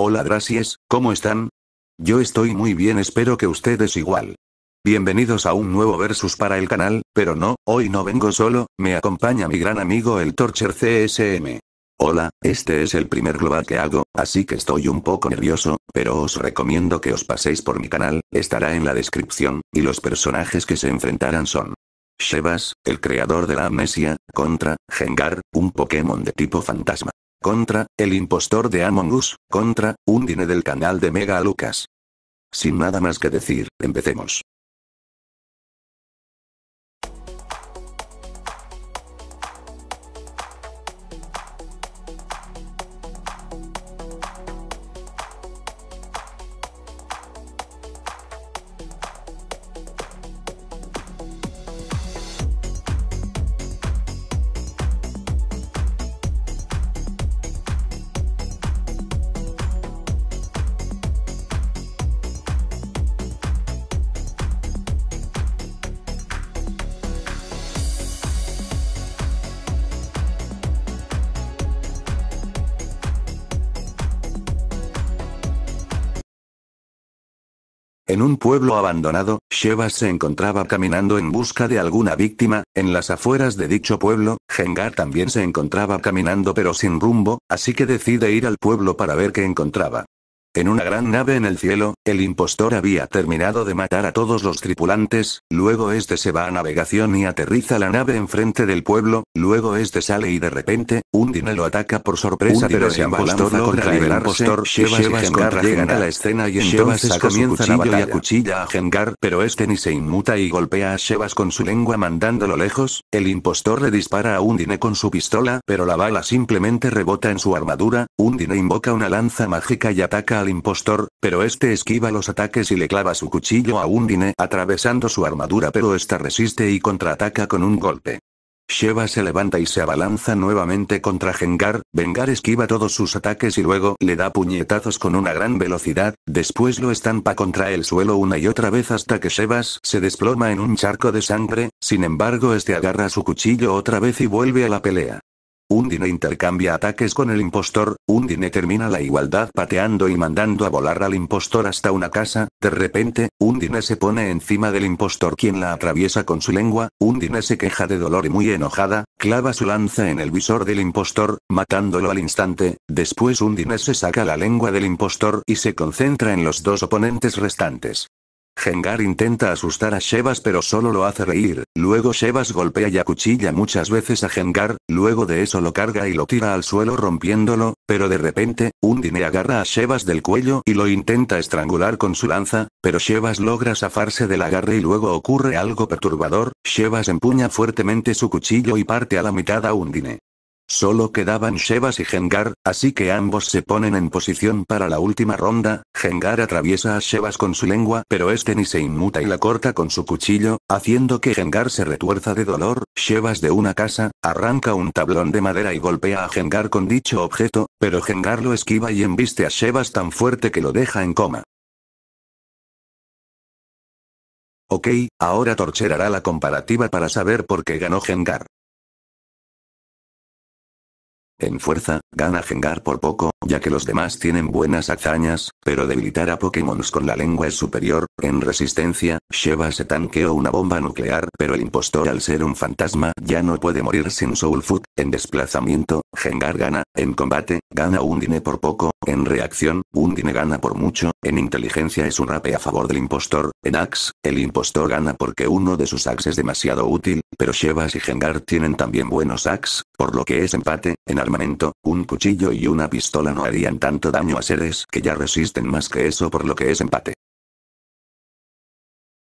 Hola gracias, ¿cómo están? Yo estoy muy bien, espero que ustedes igual. Bienvenidos a un nuevo versus para el canal, pero no, hoy no vengo solo, me acompaña mi gran amigo el Torcher CSM. Hola, este es el primer global que hago, así que estoy un poco nervioso, pero os recomiendo que os paséis por mi canal, estará en la descripción, y los personajes que se enfrentarán son Shebas, el creador de la amnesia, contra Gengar, un Pokémon de tipo fantasma. Contra, el impostor de Among Us, contra, un dine del canal de Mega Lucas. Sin nada más que decir, empecemos. En un pueblo abandonado, Sheva se encontraba caminando en busca de alguna víctima, en las afueras de dicho pueblo, Gengar también se encontraba caminando pero sin rumbo, así que decide ir al pueblo para ver qué encontraba. En una gran nave en el cielo, el impostor había terminado de matar a todos los tripulantes, luego este se va a navegación y aterriza la nave enfrente del pueblo, luego este sale y de repente, un lo ataca por sorpresa pero el impostor logra el impostor, Shevas, y Gengar llegan a la escena y entonces saca comienza su cuchillo la Cuchilla a Gengar pero este ni se inmuta y golpea a Shevas con su lengua mandándolo lejos, el impostor le dispara a Undine con su pistola pero la bala simplemente rebota en su armadura, Undine invoca una lanza mágica y ataca al impostor, pero este esquiva los ataques y le clava su cuchillo a Undine atravesando su armadura pero esta resiste y contraataca con un golpe. Sheva se levanta y se abalanza nuevamente contra Gengar, Vengar esquiva todos sus ataques y luego le da puñetazos con una gran velocidad, después lo estampa contra el suelo una y otra vez hasta que Shevas se desploma en un charco de sangre, sin embargo este agarra su cuchillo otra vez y vuelve a la pelea. Undine intercambia ataques con el impostor, Undine termina la igualdad pateando y mandando a volar al impostor hasta una casa, de repente, Undine se pone encima del impostor quien la atraviesa con su lengua, Undine se queja de dolor y muy enojada, clava su lanza en el visor del impostor, matándolo al instante, después Undine se saca la lengua del impostor y se concentra en los dos oponentes restantes. Gengar intenta asustar a Shebas pero solo lo hace reír, luego Shebas golpea y acuchilla muchas veces a Gengar, luego de eso lo carga y lo tira al suelo rompiéndolo, pero de repente, Undine agarra a Shebas del cuello y lo intenta estrangular con su lanza, pero Shebas logra zafarse del agarre y luego ocurre algo perturbador, Shebas empuña fuertemente su cuchillo y parte a la mitad a Undine. Solo quedaban Shebas y Gengar, así que ambos se ponen en posición para la última ronda, Gengar atraviesa a Shebas con su lengua pero este ni se inmuta y la corta con su cuchillo, haciendo que Gengar se retuerza de dolor, Shebas de una casa, arranca un tablón de madera y golpea a Gengar con dicho objeto, pero Gengar lo esquiva y embiste a Shebas tan fuerte que lo deja en coma. Ok, ahora torcherará la comparativa para saber por qué ganó Gengar. En fuerza, gana Gengar por poco, ya que los demás tienen buenas hazañas, pero debilitar a Pokémon con la lengua es superior. En resistencia, Sheva se tanqueó una bomba nuclear, pero el impostor al ser un fantasma ya no puede morir sin Soul Food. En desplazamiento, Gengar gana. En combate, gana Undine por poco. En reacción, Undine gana por mucho. En inteligencia es un rape a favor del impostor. En Axe, el impostor gana porque uno de sus axes es demasiado útil, pero Shevas y Gengar tienen también buenos Axe, por lo que es empate, en armamento, un cuchillo y una pistola no harían tanto daño a seres que ya resisten más que eso por lo que es empate.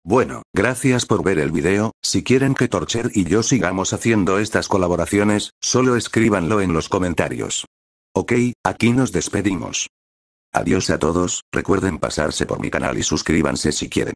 Bueno, gracias por ver el video, si quieren que Torcher y yo sigamos haciendo estas colaboraciones, solo escríbanlo en los comentarios. Ok, aquí nos despedimos. Adiós a todos, recuerden pasarse por mi canal y suscríbanse si quieren.